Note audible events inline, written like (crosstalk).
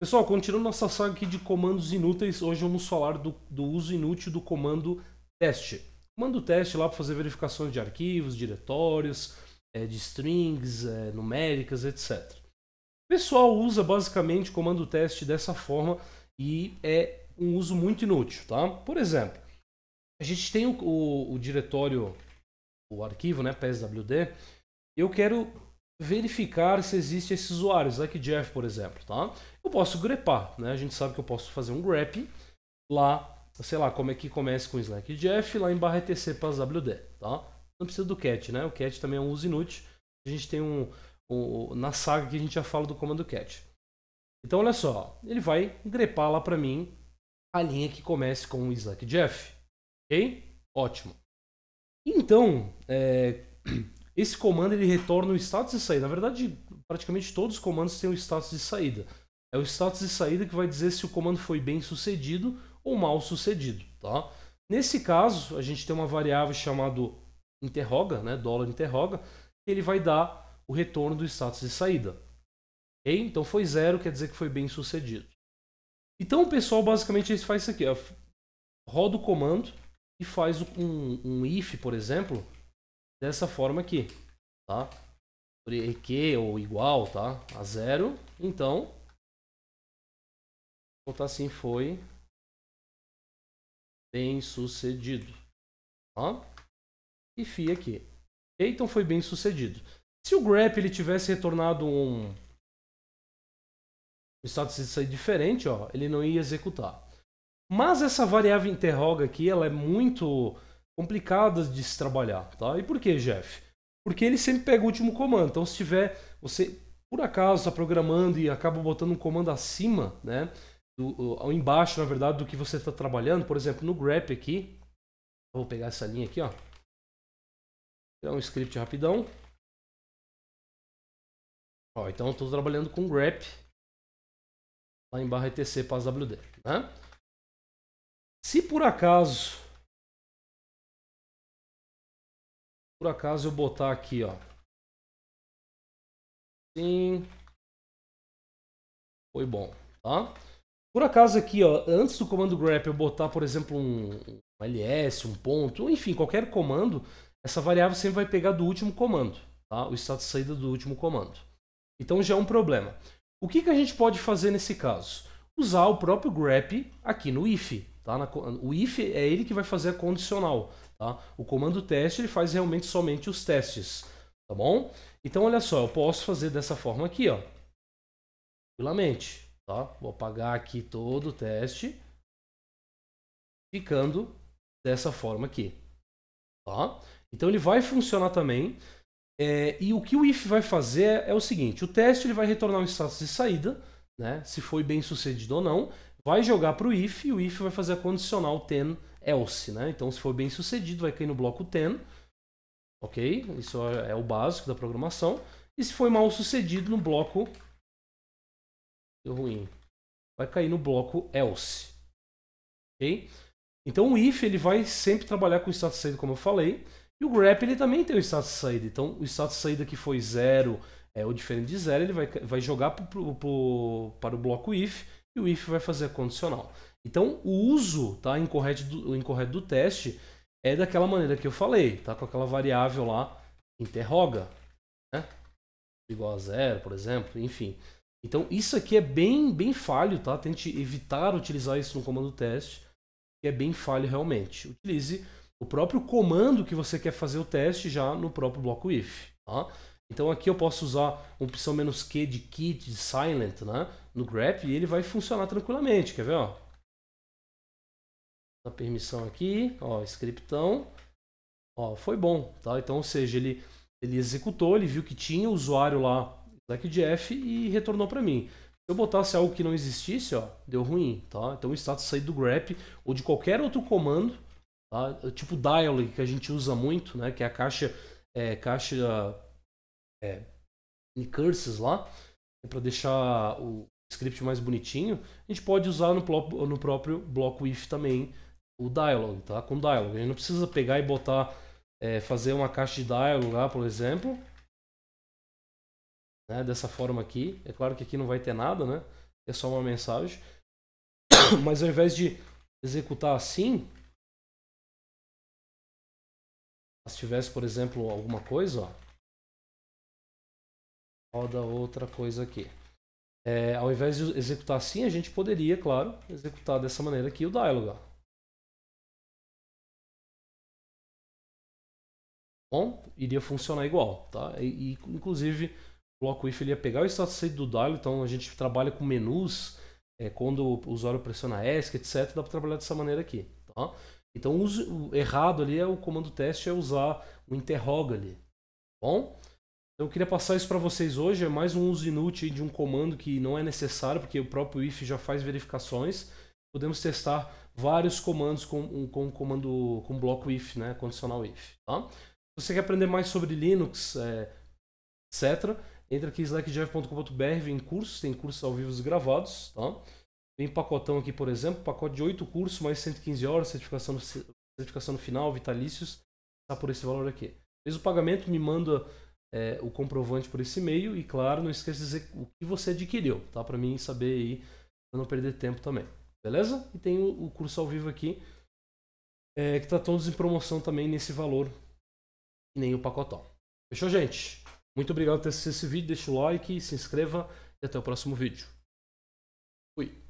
Pessoal, continuando nossa saga aqui de comandos inúteis, hoje vamos falar do, do uso inútil do comando teste. comando teste lá para fazer verificações de arquivos, diretórios, é, de strings, é, numéricas, etc. O pessoal usa basicamente comando teste dessa forma e é um uso muito inútil, tá? Por exemplo, a gente tem o, o, o diretório, o arquivo, né, pswd, eu quero verificar se existe esses usuários, like Jeff, por exemplo, tá? Eu posso grepar, né? A gente sabe que eu posso fazer um grep lá, sei lá, como é que começa com Slack Jeff lá em barra etc para WD, tá? Não precisa do cat, né? O cat também é um uso inútil. A gente tem um, um na saga que a gente já fala do comando cat. Então olha só, ele vai grepar lá para mim a linha que comece com o Slack Jeff, ok? Ótimo. Então, é, (clears throat) Esse comando ele retorna o status de saída. Na verdade, praticamente todos os comandos têm o status de saída. É o status de saída que vai dizer se o comando foi bem sucedido ou mal sucedido, tá? Nesse caso, a gente tem uma variável chamada interroga, né, dólar interroga, que ele vai dar o retorno do status de saída. Okay? Então foi zero, quer dizer que foi bem sucedido. Então o pessoal basicamente faz isso aqui, ó. roda o comando e faz um, um if, por exemplo, dessa forma aqui, tá? Por EQ ou igual, tá? A zero. Então, vou botar assim, foi bem sucedido, tá? E fi aqui. Então foi bem sucedido. Se o grep ele tivesse retornado um o status sair diferente, ó, ele não ia executar. Mas essa variável interroga aqui, ela é muito complicadas de se trabalhar, tá? E por que, Jeff? Porque ele sempre pega o último comando. Então, se tiver você por acaso está programando e acaba botando um comando acima, né? Do, ou embaixo, na verdade, do que você está trabalhando, por exemplo, no grep aqui, vou pegar essa linha aqui, ó. Criar um script rapidão. Ó, então estou trabalhando com grep lá em barra etc para né? Se por acaso por acaso eu botar aqui, ó. Sim. Foi bom, tá? Por acaso aqui, ó, antes do comando grep eu botar, por exemplo, um, um ls, um ponto, enfim, qualquer comando, essa variável sempre vai pegar do último comando, tá? O status saída do último comando. Então já é um problema. O que, que a gente pode fazer nesse caso? Usar o próprio grep aqui no if, tá? Na, o if é ele que vai fazer a condicional. Tá? O comando teste ele faz realmente somente os testes, tá bom? Então olha só, eu posso fazer dessa forma aqui, ó, tranquilamente, tá? Vou apagar aqui todo o teste, ficando dessa forma aqui, tá? Então ele vai funcionar também. É, e o que o if vai fazer é o seguinte: o teste ele vai retornar um status de saída, né? Se foi bem sucedido ou não, vai jogar para o if e o if vai fazer a condicional ten else, é né? Então, se for bem sucedido, vai cair no bloco 10, ok? Isso é, é o básico da programação. E se foi mal sucedido no bloco ruim, vai cair no bloco else, ok? Então, o if ele vai sempre trabalhar com o status saída, como eu falei. E o grep ele também tem o status saída. Então, o status saída que foi zero é o diferente de zero, ele vai, vai jogar pro, pro, pro, para o bloco if e o if vai fazer a condicional. Então, o uso tá, incorreto, do, incorreto do teste é daquela maneira que eu falei, tá? com aquela variável lá, interroga, né? igual a zero, por exemplo, enfim. Então, isso aqui é bem, bem falho, tá? Tente evitar utilizar isso no comando teste, que é bem falho realmente. Utilize o próprio comando que você quer fazer o teste já no próprio bloco if, tá? Então aqui eu posso usar uma opção "-q", de kit, de silent, né? No grep, e ele vai funcionar tranquilamente, quer ver, ó? a permissão aqui, ó, scriptão, ó, foi bom, tá? Então, ou seja, ele, ele executou, ele viu que tinha usuário lá, Slackjeff, e retornou para mim. Se eu botasse algo que não existisse, ó, deu ruim, tá? Então o status sair do grep ou de qualquer outro comando, tá? Tipo dialog, que a gente usa muito, né? Que é a caixa, é, caixa é, lá, né? para deixar o script mais bonitinho, a gente pode usar no, no próprio bloco if também, o dialog, tá? Com dialog. A gente não precisa pegar e botar, é, fazer uma caixa de dialog lá, por exemplo. Né? Dessa forma aqui. É claro que aqui não vai ter nada, né? É só uma mensagem. (coughs) Mas ao invés de executar assim, se tivesse, por exemplo, alguma coisa, ó, roda outra coisa aqui. É, ao invés de executar assim, a gente poderia, claro, executar dessa maneira aqui o dialog. Ó. bom, iria funcionar igual, tá? E, e inclusive o bloco if ele ia pegar o status state do dial, então a gente trabalha com menus, é, quando o usuário pressiona ESC, etc, dá para trabalhar dessa maneira aqui, tá? Então o, uso, o errado ali é o comando teste é usar o interroga ali, bom? Então eu queria passar isso para vocês hoje, é mais um uso inútil de um comando que não é necessário, porque o próprio if já faz verificações. Podemos testar vários comandos com, com comando com bloco if, né, condicional if, tá? você quer aprender mais sobre Linux, é, etc., entra aqui slackdev.com.br, vem cursos, tem cursos ao vivo gravados, tá? Tem pacotão aqui, por exemplo, pacote de 8 cursos, mais 115 horas, certificação no, certificação no final, vitalícios, tá por esse valor aqui. Fez o pagamento, me manda é, o comprovante por esse e-mail e, claro, não esqueça de dizer o que você adquiriu, tá? Para mim saber aí, pra não perder tempo também, beleza? E tem o, o curso ao vivo aqui, é, que tá todos em promoção também nesse valor nem o pacotão. Fechou, gente? Muito obrigado por ter assistido esse vídeo, deixa o like, se inscreva e até o próximo vídeo. Fui.